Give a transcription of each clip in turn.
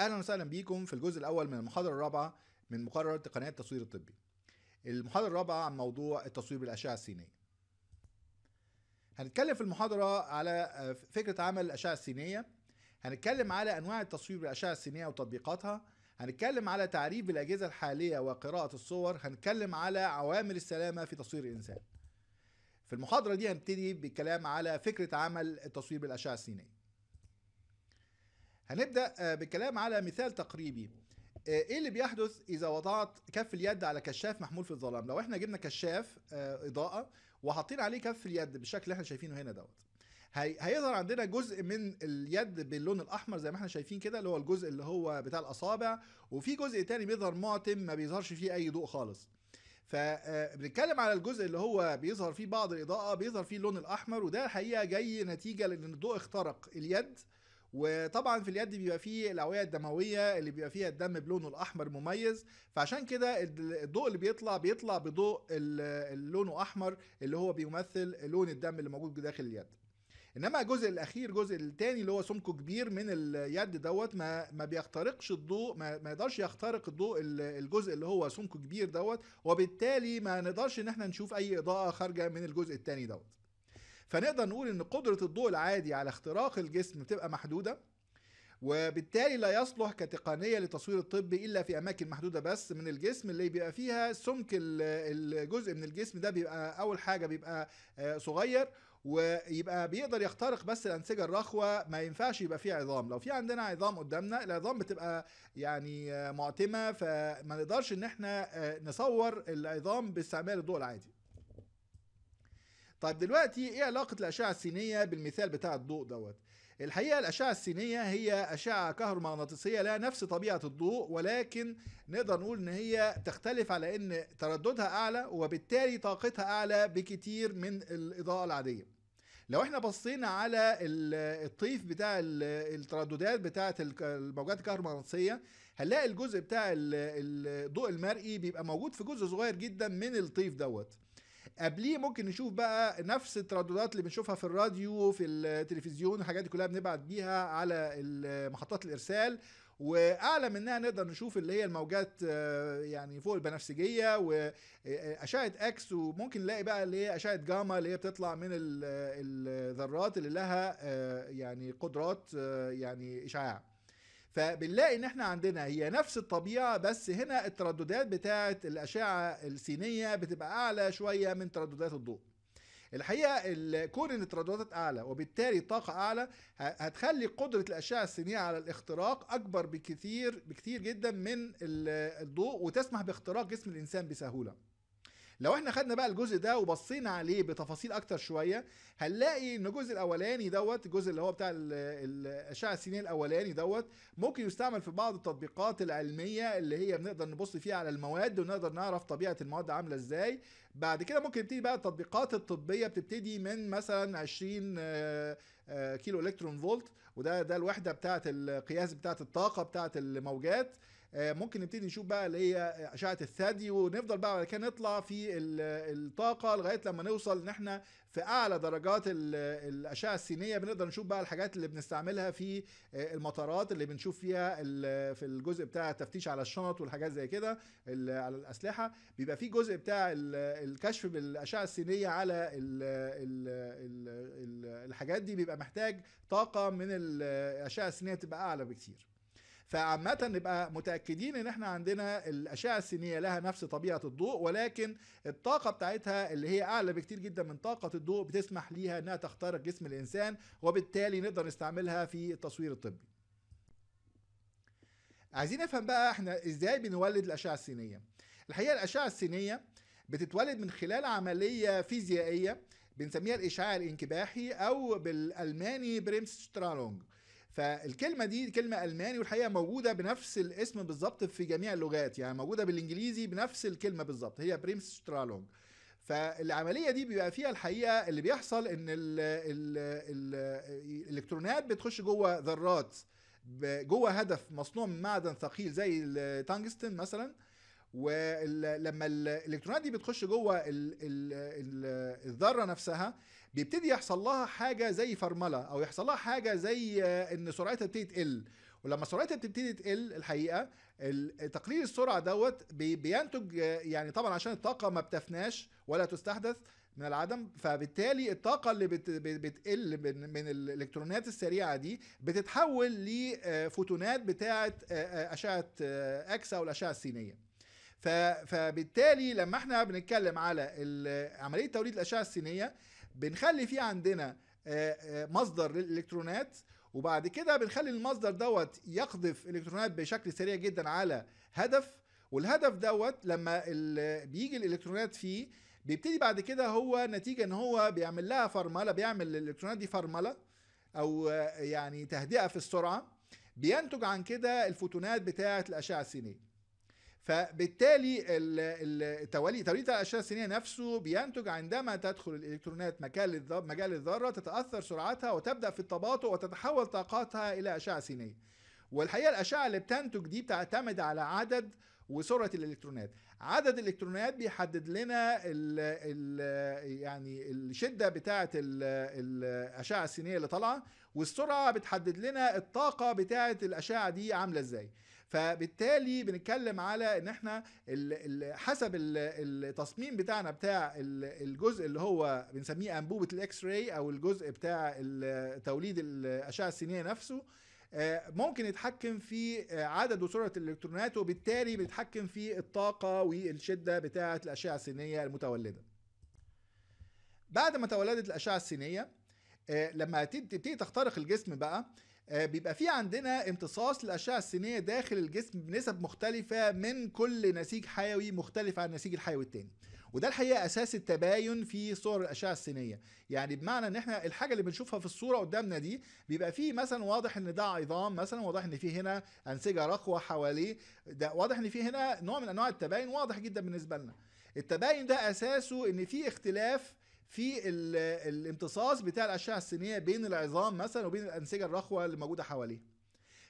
اهلا وسهلا بيكم في الجزء الاول من المحاضره الرابعه من مقرر تقنيات التصوير الطبي المحاضره الرابعه عن موضوع التصوير بالاشعه السينيه هنتكلم في المحاضره على آه، فكره عمل الاشعه السينيه هنتكلم على انواع التصوير بالاشعه السينيه وتطبيقاتها هنتكلم على تعريف الاجهزه الحاليه وقراءه الصور هنتكلم على عوامل السلامه في تصوير الانسان في المحاضره دي هنبتدي بالكلام على فكره عمل التصوير بالاشعه السينيه هنبدأ آه، بالكلام على مثال تقريبي آه، ايه اللي بيحدث اذا وضعت كف اليد على كشاف محمول في الظلام لو احنا جبنا كشاف آه، اضاءه وحاطين عليه كف اليد بالشكل اللي احنا شايفينه هنا دوت هيظهر عندنا جزء من اليد باللون الاحمر زي ما احنا شايفين كده اللي هو الجزء اللي هو بتاع الاصابع وفي جزء تاني بيظهر معتم ما بيظهرش فيه اي ضوء خالص فبنتكلم على الجزء اللي هو بيظهر فيه بعض الاضاءه بيظهر فيه اللون الاحمر وده الحقيقه جاي نتيجه لان الضوء اخترق اليد وطبعا في اليد بيبقى فيه الاوعيه الدمويه اللي بيبقى فيها الدم بلونه الاحمر مميز فعشان كده الضوء اللي بيطلع بيطلع بضوء لونه احمر اللي هو بيمثل لون الدم اللي موجود داخل اليد انما الجزء الاخير الجزء الثاني اللي هو سمكه كبير من اليد دوت ما ما بيخترقش الضوء ما, ما يقدرش يخترق الضوء الجزء اللي هو سمكه كبير دوت وبالتالي ما نقدرش ان احنا نشوف اي اضاءه خارجه من الجزء الثاني دوت فنقدر نقول ان قدره الضوء العادي على اختراق الجسم بتبقى محدوده وبالتالي لا يصلح كتقنيه للتصوير الطبي الا في اماكن محدوده بس من الجسم اللي بيبقى فيها سمك الجزء من الجسم ده بيبقى اول حاجه بيبقى آه، صغير ويبقى بيقدر يخترق بس الانسجه الرخوه ما ينفعش يبقى فيه عظام لو في عندنا عظام قدامنا العظام بتبقى يعني آه، معتمه فما نقدرش ان احنا آه، نصور العظام باستعمال الضوء العادي طيب دلوقتي ايه علاقه الاشعه السينيه بالمثال بتاع الضوء دوت الحقيقه الاشعه السينيه هي اشعه كهرومغناطيسيه لها نفس طبيعه الضوء ولكن نقدر نقول ان هي تختلف على ان ترددها اعلى وبالتالي طاقتها اعلى بكتير من الاضاءه العاديه لو احنا بصينا على الطيف بتاع الترددات بتاعه الموجات الكهرومغناطيسيه هنلاقي الجزء بتاع الضوء المرئي بيبقى موجود في جزء صغير جدا من الطيف دوت قبليه ممكن نشوف بقى نفس الترددات اللي بنشوفها في الراديو في التلفزيون الحاجات دي كلها بنبعت بيها على محطات الارسال واعلى منها نقدر نشوف اللي هي الموجات آه، يعني فوق البنفسجيه واشعه آه، آه، اكس وممكن نلاقي بقى اللي هي اشعه جاما اللي هي بتطلع من الذرات اللي لها يعني قدرات يعني اشعاع فبنلاقي ان احنا عندنا هي نفس الطبيعه بس هنا الترددات بتاعه الاشعه السينيه بتبقى اعلى شويه من ترددات الضوء الحقيقه كون ان الترددات اعلى وبالتالي الطاقه اعلى هتخلي قدره الاشعه السينيه على الاختراق اكبر بكثير بكثير جدا من الضوء وتسمح باختراق جسم الانسان بسهوله لو احنا خدنا بقى الجزء ده وبصينا عليه بتفاصيل اكتر شويه هنلاقي ان الجزء الاولاني دوت الجزء اللي هو بتاع الاشعه السينيه الاولاني دوت ممكن يستعمل في بعض التطبيقات العلميه اللي هي بنقدر نبص فيها على المواد ونقدر نعرف طبيعه المواد عامله ازاي بعد كده ممكن تبتدي بقى التطبيقات الطبيه بتبتدي من مثلا 20 آه، آه، كيلو الكترون فولت وده ده الوحده بتاعه القياس بتاعه الطاقه بتاعه الموجات آه، ممكن نبتدي نشوف بقى اللي هي آه، اشعه الثدي ونفضل بقى بعد كده نطلع في الطاقه لغايه لما نوصل ان احنا في اعلى درجات الاشعه السينيه بنقدر نشوف بقى الحاجات اللي بنستعملها في آه، المطارات اللي بنشوف فيها في الجزء بتاع التفتيش على الشنط والحاجات زي كده على الاسلحه بيبقى في جزء بتاع الكشف بالاشعه السينيه على الحاجات دي بيبقى محتاج طاقه من الاشعه السينيه تبقى اعلى بكتير فعامة نبقى متأكدين ان احنا عندنا الأشعة السينية لها نفس طبيعة الضوء ولكن الطاقة بتاعتها اللي هي أعلى بكتير جدا من طاقة الضوء بتسمح ليها انها تخترق جسم الإنسان وبالتالي نقدر نستعملها في التصوير الطبي عايزين نفهم بقى احنا ازاي بنولد الأشعة السينية الحقيقة الأشعة السينية بتتولد من خلال عملية فيزيائية بنسميها الإشعاع الانكباحي أو بالألماني بريمسترالونج فالكلمه دي كلمه الماني والحقيقه موجوده بنفس الاسم بالظبط في جميع اللغات يعني موجوده بالانجليزي بنفس الكلمه بالظبط هي بريمس شترالونج فالعمليه دي بيبقى فيها الحقيقه اللي بيحصل ان الـ الـ الـ الالكترونات بتخش جوه ذرات جوه هدف مصنوع من معدن ثقيل زي التانجستن مثلا ولما الالكترونات دي بتخش جوه الذره نفسها بيبتدي يحصل لها حاجه زي فرمله او يحصل لها حاجه زي آه، ان سرعتها بتبتدي تقل ولما سرعتها بتبتدي تقل الحقيقه تقليل السرعه دوت بينتج آه، يعني طبعا عشان الطاقه ما بتفناش ولا تستحدث من العدم فبالتالي الطاقة اللي بتقل من, من الإلكترونات السريعة دي بتتحول لفوتونات آه، بتاعة أشعة أكس أو الأشعة السينية فبالتالي لما احنا بنتكلم على عمليه توليد الاشعه السينيه بنخلي في عندنا آه، آه، مصدر للالكترونات وبعد كده بنخلي المصدر دوت يقذف الكترونات بشكل سريع جدا على هدف والهدف دوت لما بيجي الالكترونات فيه بيبتدي بعد كده هو نتيجه ان هو بيعمل لها فرمله بيعمل للالكترونات دي فرمله او يعني تهدئه في السرعه بينتج عن كده الفوتونات بتاعه الاشعه السينيه فبالتالي التوالي توليد الاشعه السينيه نفسه بينتج عندما تدخل الالكترونات مجال الذره تتاثر سرعتها وتبدا في التباطؤ وتتحول طاقاتها الى اشعه سينيه والحقيقه الاشعه اللي بتنتج دي بتعتمد على عدد وسرعه الالكترونات عدد الالكترونات بيحدد لنا الـ الـ يعني الشده بتاعه الاشعه السينيه اللي طالعه والسرعه بتحدد لنا الطاقه بتاعه الاشعه دي عامله ازاي فبالتالي بنتكلم على ان احنا حسب التصميم بتاعنا بتاع الجزء اللي هو بنسميه انبوبه الاكس راي او الجزء بتاع توليد الاشعه السينيه نفسه آه، ممكن يتحكم في عدد وسرعه الالكترونات وبالتالي بيتحكم في الطاقه والشده بتاعه الاشعه السينيه المتولده بعد ما تولدت الاشعه السينيه آه، لما تبتدي تخترق الجسم بقى آه، بيبقى في عندنا امتصاص للاشعه السينيه داخل الجسم بنسب مختلفه من كل نسيج حيوي مختلف عن النسيج الحيوي التاني وده الحقيقه اساس التباين في صور الاشعه السينيه يعني بمعنى ان احنا الحاجه اللي بنشوفها في الصوره قدامنا دي بيبقى فيه مثلا واضح ان ده عظام مثلا واضح ان فيه هنا انسجه رخوه حواليه ده واضح ان فيه هنا نوع من انواع التباين واضح جدا بالنسبه لنا التباين ده اساسه ان فيه اختلاف في الامتصاص بتاع الاشعه السينيه بين العظام مثلا وبين الانسجه الرخوه اللي موجوده حواليها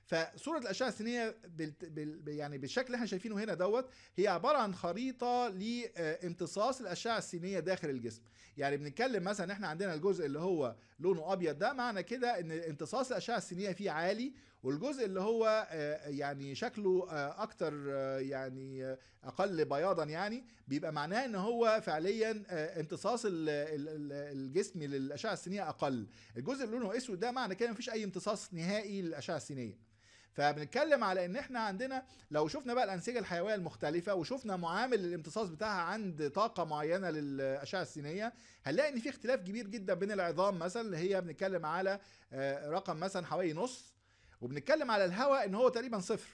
فصوره الاشعه السينيه بال... بال... يعني بالشكل اللي احنا شايفينه هنا دوت هي عباره عن خريطه لامتصاص آه، الاشعه السينيه داخل الجسم يعني بنتكلم مثلا احنا عندنا الجزء اللي هو لونه ابيض ده معنى كده ان امتصاص الاشعه السينيه فيه عالي والجزء اللي هو آه، يعني شكله آه، اكتر آه، يعني اقل بياضا يعني بيبقى معناه ان هو فعليا امتصاص الجسم للاشعه السينيه اقل الجزء اللي لونه اسود ده معنى كده مفيش اي امتصاص نهائي للاشعه السينيه فبنتكلم على ان احنا عندنا لو شفنا بقى الانسجه الحيويه المختلفه وشفنا معامل الامتصاص بتاعها عند طاقه معينه للاشعه السينيه هنلاقي ان في اختلاف كبير جدا بين العظام مثلا اللي هي بنتكلم على رقم مثلا حوالي نص وبنتكلم على الهواء ان هو تقريبا صفر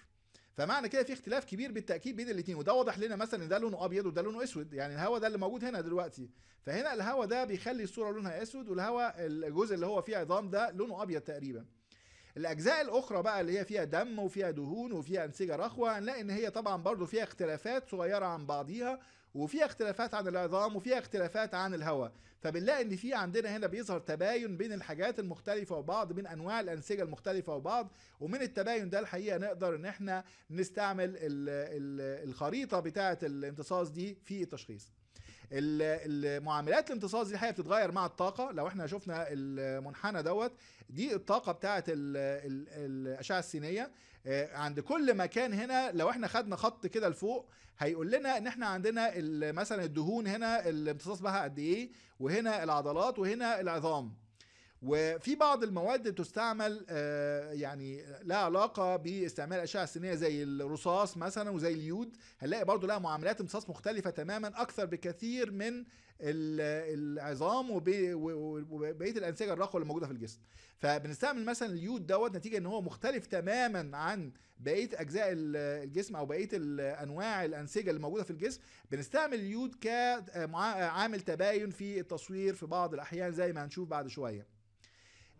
فمعنى كده في اختلاف كبير بالتاكيد بين الاثنين وده واضح لنا مثلا ان ده لونه ابيض وده لونه اسود يعني الهواء ده اللي موجود هنا دلوقتي فهنا الهواء ده بيخلي الصوره لونها اسود والهواء الجزء اللي هو فيه عظام ده لونه ابيض تقريبا الاجزاء الاخرى بقى اللي هي فيها دم وفيها دهون وفيها انسجه رخوه هنلاقي ان هي طبعا برضو فيها اختلافات صغيره عن بعضيها وفيها اختلافات عن العظام وفيها اختلافات عن الهواء فبنلاقي ان في عندنا هنا بيظهر تباين بين الحاجات المختلفه وبعض من انواع الانسجه المختلفه وبعض ومن التباين ده الحقيقه نقدر ان احنا نستعمل الخريطه بتاعه الامتصاص دي في التشخيص المعاملات الامتصاص دي الحقيقه بتتغير مع الطاقه لو احنا شفنا المنحنى دوت دي الطاقه بتاعه الاشعه السينيه آه، عند كل مكان هنا لو احنا خدنا خط كده لفوق هيقول لنا ان احنا عندنا مثلا الدهون هنا الامتصاص بها قد ايه وهنا العضلات وهنا العظام وفي بعض المواد بتستعمل آه، يعني لها علاقه باستعمال الاشعه السينيه زي الرصاص مثلا وزي اليود هنلاقي برضو لها معاملات امتصاص مختلفه تماما اكثر بكثير من العظام وبقيه الانسجه الرخوه اللي موجوده في الجسم فبنستعمل مثلا اليود دوت نتيجه ان هو مختلف تماما عن بقيه اجزاء الجسم او بقيه انواع الانسجه اللي موجوده في الجسم بنستعمل اليود كعامل تباين في التصوير في بعض الاحيان زي ما هنشوف بعد شويه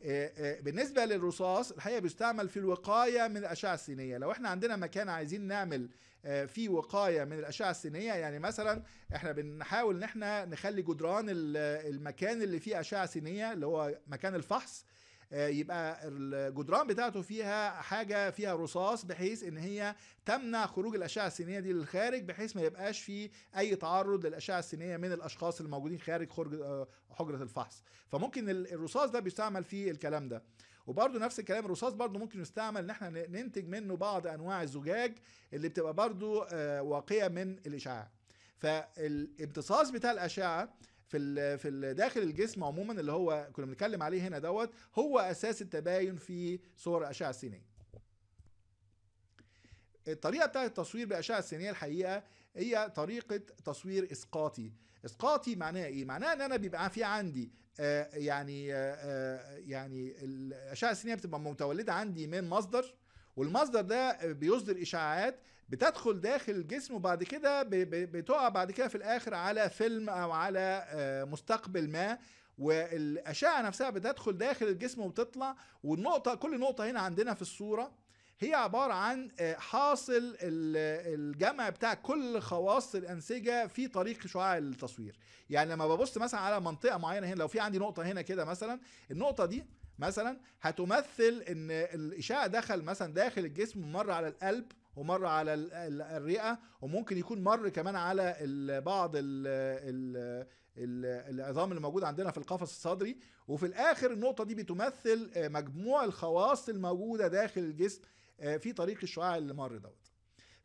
آه، آه، بالنسبة للرصاص الحقيقة بيستعمل في الوقاية من الأشعة السينية لو احنا عندنا مكان عايزين نعمل آه، فيه وقاية من الأشعة السينية يعني مثلا احنا بنحاول ان احنا نخلي جدران المكان اللي فيه أشعة سينية اللي هو مكان الفحص آه، يبقى الجدران بتاعته فيها حاجه فيها رصاص بحيث ان هي تمنع خروج الاشعه السينيه دي للخارج بحيث ما يبقاش في اي تعرض للاشعه السينيه من الاشخاص الموجودين خارج آه، حجره الفحص فممكن الرصاص ده بيستعمل في الكلام ده وبرده نفس الكلام الرصاص برده ممكن يستعمل ان احنا ننتج منه بعض انواع الزجاج اللي بتبقى برده آه، واقيه من الاشعاع فالامتصاص بتاع الاشعه في في داخل الجسم عموما اللي هو كنا بنتكلم عليه هنا دوت هو اساس التباين في صور الاشعه السينيه الطريقه بتاعت التصوير بالاشعه السينيه الحقيقه هي طريقه تصوير اسقاطي اسقاطي معناه ايه معناه ان انا بيبقى في عندي آه يعني آه, آه، يعني الاشعه السينيه بتبقى متولده عندي من مصدر والمصدر ده بيصدر اشعاعات بتدخل داخل الجسم وبعد كده بتقع بعد كده في الاخر على فيلم او على آه، مستقبل ما والاشعه نفسها بتدخل داخل الجسم وبتطلع والنقطه كل نقطه هنا عندنا في الصوره هي عبارة عن آه، حاصل الجمع بتاع كل خواص الأنسجة في طريق شعاع التصوير يعني لما ببص مثلا على منطقة معينة هنا لو في عندي نقطة هنا كده مثلا النقطة دي مثلا هتمثل ان الاشعاع دخل مثلا داخل الجسم مره على القلب ومر على الرئه وممكن يكون مر كمان على بعض العظام اللي موجودة عندنا في القفص الصدري وفي الاخر النقطه دي بتمثل مجموع الخواص الموجوده داخل الجسم آه، في طريق الشعاع اللي مر دوت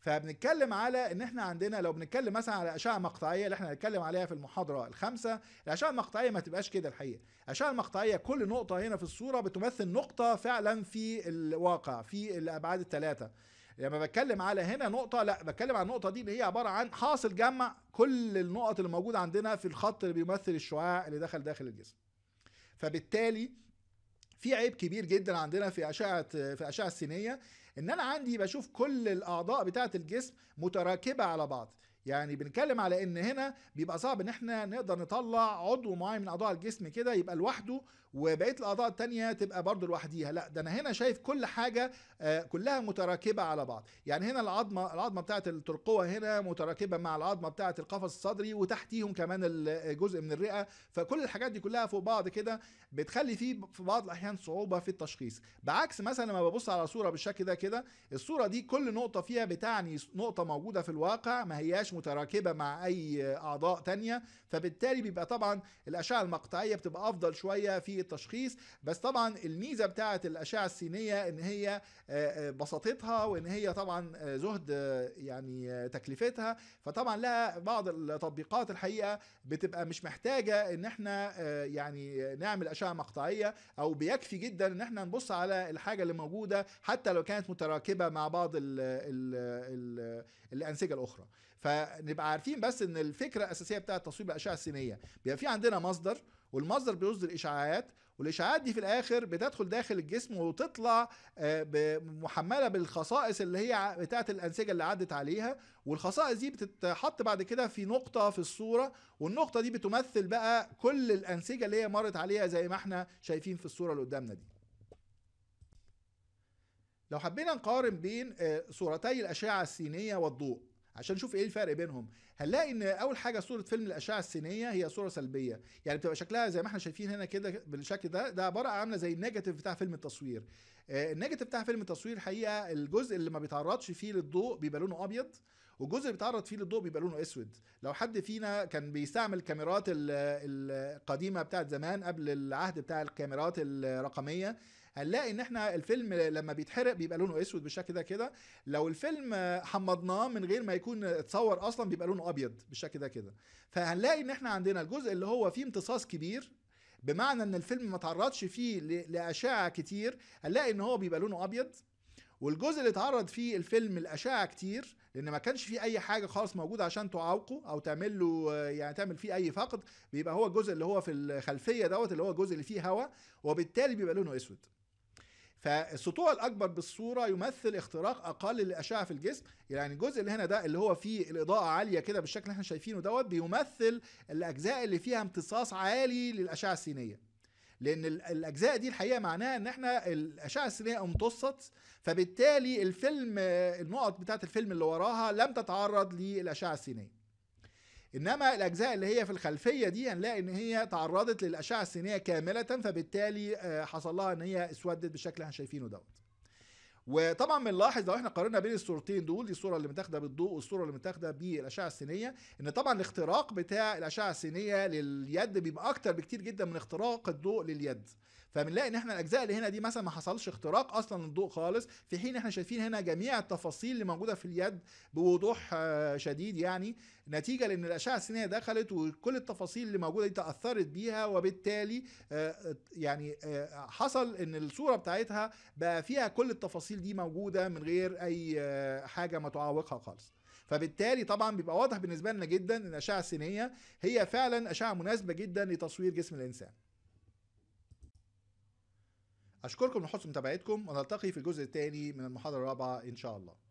فبنتكلم على ان احنا عندنا لو بنتكلم مثلا على اشعه مقطعيه اللي احنا هنتكلم عليها في المحاضره الخامسه الاشعه المقطعيه ما تبقاش كده الحقيقه الاشعه المقطعيه كل نقطه هنا في الصوره بتمثل نقطه فعلا في الواقع في الابعاد الثلاثه لما بتكلم على هنا نقطة لا بتكلم على النقطة دي اللي هي عبارة عن حاصل جمع كل النقط اللي موجودة عندنا في الخط اللي بيمثل الشعاع اللي دخل داخل الجسم. فبالتالي في عيب كبير جدا عندنا في اشعه في الاشعه السينيه ان انا عندي بشوف كل الاعضاء بتاعت الجسم متراكبه على بعض يعني بنتكلم على ان هنا بيبقى صعب ان احنا نقدر نطلع عضو معين من اعضاء الجسم كده يبقى لوحده وبقيه الاعضاء الثانيه تبقى برضه لوحديها لا ده انا هنا شايف كل حاجه آه، كلها متراكبه على بعض يعني هنا العظمه العظمه بتاعه الترقوه هنا متراكبه مع العظمه بتاعه القفص الصدري وتحتيهم كمان الجزء آه، من الرئه فكل الحاجات دي كلها فوق بعض كده بتخلي في في بعض الاحيان صعوبه في التشخيص بعكس مثلا لما ببص على صوره بالشكل ده كده الصوره دي كل نقطه فيها بتعني نقطه موجوده في الواقع ما هياش متراكبه مع اي اعضاء تانية فبالتالي بيبقى طبعا الاشعه المقطعيه بتبقى افضل شويه في التشخيص بس طبعا الميزه بتاعه الاشعه السينيه ان هي آه، آه، بساطتها وان هي طبعا آه، زهد يعني تكلفتها فطبعا لها بعض التطبيقات الحقيقه بتبقى مش محتاجه ان احنا يعني نعمل اشعه مقطعيه او بيكفي جدا ان احنا نبص على الحاجه اللي موجوده حتى لو كانت متراكبه مع بعض الـ الـ الـ الانسجه الاخرى فنبقى عارفين بس ان الفكره الاساسيه بتاعه تصويب الاشعه السينيه بيبقى في عندنا مصدر والمصدر بيصدر اشعاعات والاشعاعات دي في الاخر بتدخل داخل الجسم وتطلع آه، محمله بالخصائص اللي هي بتاعه الانسجه اللي عدت عليها والخصائص دي بتتحط بعد كده في نقطه في الصوره والنقطه دي بتمثل بقى كل الانسجه اللي هي مرت عليها زي ما احنا شايفين في الصوره اللي قدامنا دي لو حبينا نقارن بين آه، صورتي الأشعة السينية والضوء عشان نشوف ايه الفرق بينهم هنلاقي ان اول حاجه صوره فيلم الاشعه السينيه هي صوره سلبيه يعني بتبقى شكلها زي ما احنا شايفين هنا كده بالشكل ده ده عباره عامله زي النيجاتيف بتاع فيلم التصوير آه، النيجاتيف بتاع فيلم التصوير الحقيقه الجزء اللي ما بيتعرضش فيه للضوء بيبقى لونه ابيض والجزء اللي بيتعرض فيه للضوء بيبقى لونه اسود لو حد فينا كان بيستعمل كاميرات القديمه بتاعه زمان قبل العهد بتاع الكاميرات الرقميه هنلاقي ان احنا الفيلم لما بيتحرق بيبقى لونه اسود بالشكل ده كده لو الفيلم حمضناه من غير ما يكون اتصور اصلا بيبقى لونه ابيض بالشكل ده كده فهنلاقي ان احنا عندنا الجزء اللي هو فيه امتصاص كبير بمعنى ان الفيلم ما تعرضش فيه لاشعه كتير هنلاقي ان هو بيبقى لونه ابيض والجزء اللي اتعرض فيه الفيلم الاشعه كتير لان ما كانش فيه اي حاجه خالص موجوده عشان تعوقه او تعمل له يعني تعمل فيه اي فقد بيبقى هو الجزء اللي هو في الخلفيه دوت اللي هو الجزء اللي فيه هواء وبالتالي بيبقى لونه اسود فالسطوع الاكبر بالصوره يمثل اختراق اقل للاشعه في الجسم يعني الجزء اللي هنا ده اللي هو فيه الاضاءه عاليه كده بالشكل اللي احنا شايفينه دوت بيمثل الاجزاء اللي فيها امتصاص عالي للاشعه السينيه لان الاجزاء دي الحقيقه معناها ان احنا الاشعه السينيه امتصت فبالتالي الفيلم آه، النقط بتاعه الفيلم اللي وراها لم تتعرض للاشعه السينيه انما الاجزاء اللي هي في الخلفيه دي هنلاقي ان هي تعرضت للاشعه السينيه كامله فبالتالي آه، حصل لها ان هي اسودت بالشكل اللي احنا شايفينه دوت وطبعا بنلاحظ لو احنا قارنا بين الصورتين دول دي الصوره اللي متاخده بالضوء والصوره اللي متاخده بالاشعه السينيه ان طبعا الاختراق بتاع الاشعه السينيه لليد بيبقى اكتر بكتير جدا من اختراق الضوء لليد فبنلاقي ان احنا الاجزاء اللي هنا دي مثلا ما حصلش اختراق اصلا الضوء خالص في حين احنا شايفين هنا جميع التفاصيل اللي موجوده في اليد بوضوح آه، شديد يعني نتيجه لان الاشعه السينيه دخلت وكل التفاصيل اللي موجوده دي تاثرت بيها وبالتالي آه، يعني آه، حصل ان الصوره بتاعتها بقى فيها كل التفاصيل دي موجوده من غير اي حاجه ما تعوقها خالص فبالتالي طبعا بيبقى واضح بالنسبه لنا جدا ان الاشعه السينيه هي فعلا اشعه مناسبه جدا لتصوير جسم الانسان اشكركم لحسن متابعتكم ونلتقي في الجزء الثاني من المحاضره الرابعه ان شاء الله